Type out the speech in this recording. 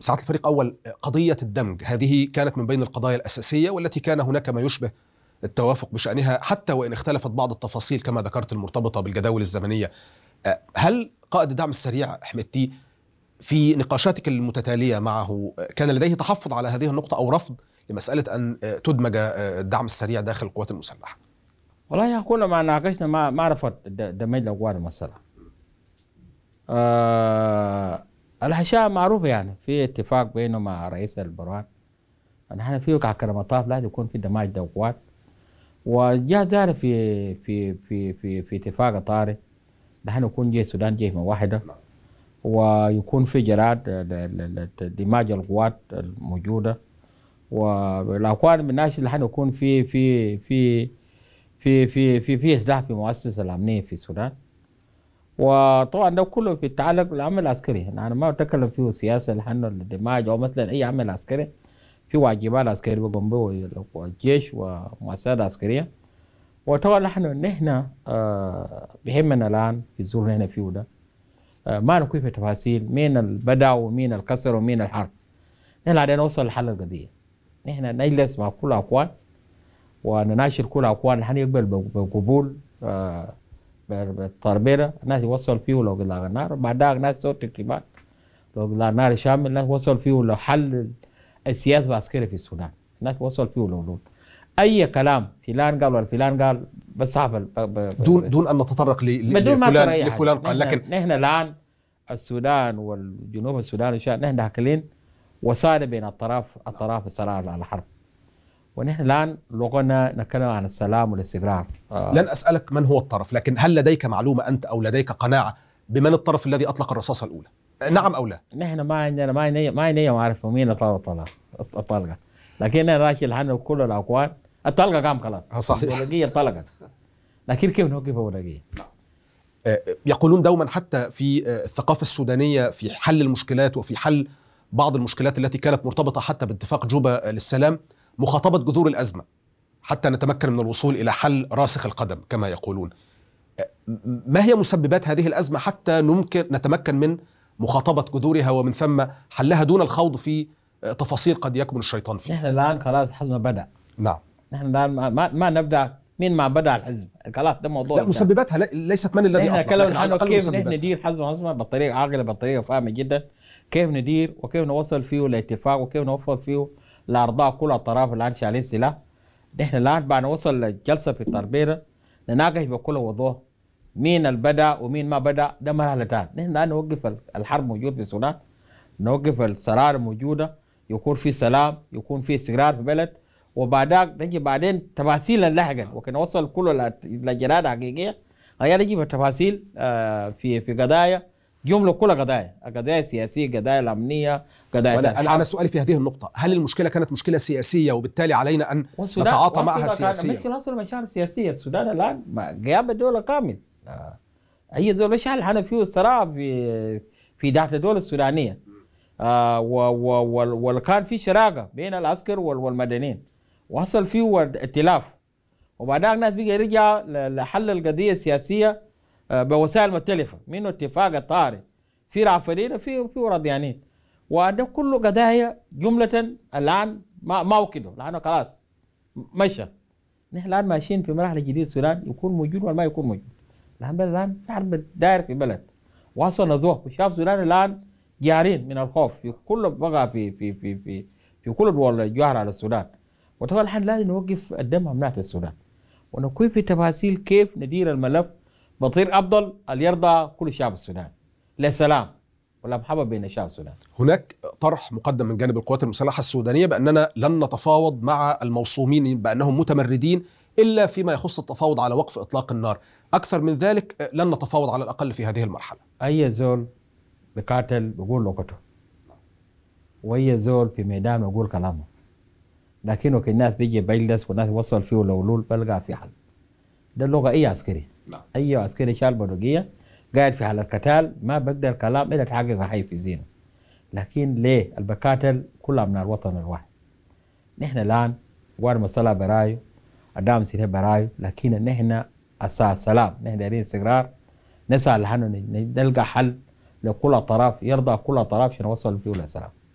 ساعات الفريق اول قضيه الدمج هذه كانت من بين القضايا الاساسيه والتي كان هناك ما يشبه التوافق بشانها حتى وان اختلفت بعض التفاصيل كما ذكرت المرتبطه بالجداول الزمنيه أه، هل قائد الدعم السريع حمدتي في نقاشاتك المتتاليه معه أه، كان لديه تحفظ على هذه النقطه او رفض لمساله ان أه، تدمج الدعم السريع داخل القوات المسلحه والله كل ما ناقشنا ما ما رفض دمج القوات المسلحه الاشياء معروف يعني في اتفاق بينه مع رئيس البرهان نحن في كرم الطاف لازم يكون في دماج دوقات وجاء ذلك في في في في في اتفاق طارئ نحن نكون جيش السودان جيهمة واحدة ويكون في جراد دماج القوات الموجودة والاقوال من ناشد نحن نكون في في في في في في, في, في في, في المؤسسة الأمنية في السودان وطبعا ده كله بيتعلق بالعمل العسكري يعني انا ما اتكلم فيه سياسه لحن الدماج او مثلا اي عمل عسكري في واجبات عسكريه بقوم به الجيش ومؤسسات عسكريه وطبعا نحن نحن آه، بهمنا الان في الظروف اللي احنا فيه ده آه، ما نكون في تفاصيل مين البدع ومين الكسر ومين الحرب نحن قاعدين نوصل لحل القضيه نحن نجلس مع كل الاكوان ونناشر كل الاكوان نحن يقبل بقبول آه بالطربيله الناس يوصل فيه لو قلع النار بعدها الناس صوت تكريمات لو قلع النار شامل الناس وصل فيه لحل السياسه العسكريه في السودان الناس وصل فيه لولون اي كلام فلان قال ولا فلان قال بالصحافه دون دون ان نتطرق لفلان لفلان قال لكن نحن الان السودان والجنوب السودان نحن داخلين وسائل بين الطرف الطرف الصراع على الحرب ونحن الان لغنا نتكلم عن السلام والاستقرار آه. لن اسالك من هو الطرف لكن هل لديك معلومه انت او لديك قناعه بمن الطرف الذي اطلق الرصاصه الاولى نعم او لا نحن ما عندنا ما عندنا ما عندنا معرفه مين اطلق الطلقه الطلقه لكن انا راشي الان كل الاقوال الطلقه قام خلاص صحيح البولقيه انطلقت لكن كيف نوقف البولقيه؟ آه، يقولون دوما حتى في آه، الثقافه السودانيه في حل المشكلات وفي حل بعض المشكلات التي كانت مرتبطه حتى باتفاق جوبا للسلام مخاطبة جذور الأزمة حتى نتمكن من الوصول إلى حل راسخ القدم كما يقولون ما هي مسببات هذه الأزمة حتى نمكن نتمكن من مخاطبة جذورها ومن ثم حلها دون الخوض في تفاصيل قد يكمن الشيطان فيها نحن الآن خلاص حزم بدأ نعم نحن الآن ما, ما نبدأ مين ما بدأ الحزب خلاص ده موضوع لا مسبباتها ليست من الذي نحن نتكلم عن كيف نحن ندير حزب حزمة بطريقة عاقلة بطريقة فاهمة جدا كيف ندير وكيف نوصل فيه لاتفاق وكيف نوصل فيه لأرضاء كل الأطراف الآن شالين سلاح نحن الآن بعد نوصل للجلسة في التربيرة نناقش بكل وضوح مين البدأ ومين ما بدأ ده مرحلتان نحن الآن نوقف الحرب موجود في السودان نوقف الصراع موجودة يكون في سلام يكون في استقرار في البلد وبعدها نجي بعدين تفاصيل لاحقا وكنا نوصل كل لجنات حقيقية هي نجي بالتفاصيل آه، في في قضايا يملك كل قضايا القضايا السياسيه القضايا الامنيه قضايا أنا, انا سؤالي في هذه النقطه هل المشكله كانت مشكله سياسيه وبالتالي علينا ان نتعاطى معها سياسيا المشكله اصلا مشاكل سياسيه السودان الان غياب الدوله كامل آه، اي دوله مش انا فيه صراع في في داخل الدوله السودانيه آه وكان في شراكه بين العسكر والمدنيين وحصل فيه ائتلاف وبعدها الناس بقى يرجع لحل القضيه السياسيه آه، بوسائل مختلفه منه اتفاق الطارئ في رافدين في في ورديانين وده كله قضايا جمله الان ما ما وكده لانه خلاص مشى نحن الان ماشيين في مرحله جديده السودان يكون موجود ولا ما يكون موجود الان الان حرب داير في البلد واصل نزوه وشاف السودان الان جارين من الخوف في كل بقى في في في في في كل دول الجوار على السودان وطبعا الحين لازم نوقف الدم امنات السودان ونكون في تفاصيل كيف ندير الملف بطير افضل اللي يرضى كل شعب السودان سلام ولا محبة بين الشعب السوداني هناك طرح مقدم من جانب القوات المسلحة السودانية بأننا لن نتفاوض مع الموصومين بأنهم متمردين إلا فيما يخص التفاوض على وقف إطلاق النار أكثر من ذلك لن نتفاوض على الأقل في هذه المرحلة أي زول بقاتل بقول لقطه وأي زول في ميدان بقول كلامه لكن الناس بيجي بيلدس والناس وصل فيه لولول بلقى في حل ده اللغة أي عسكري اي أيوة، عسكري شال بندقيه قاعد في حاله القتال ما بقدر كلام الا تحقق حي في زينه لكن ليه البكاتل كلها من الوطن الواحد نحن الان وار مصلى برايو ادام سيره برايو لكن نحن اساس سلام نحن دارين استقرار نسعى لحنه نلقى حل لكل طرف يرضى كل طرف عشان نوصل فيه للسلام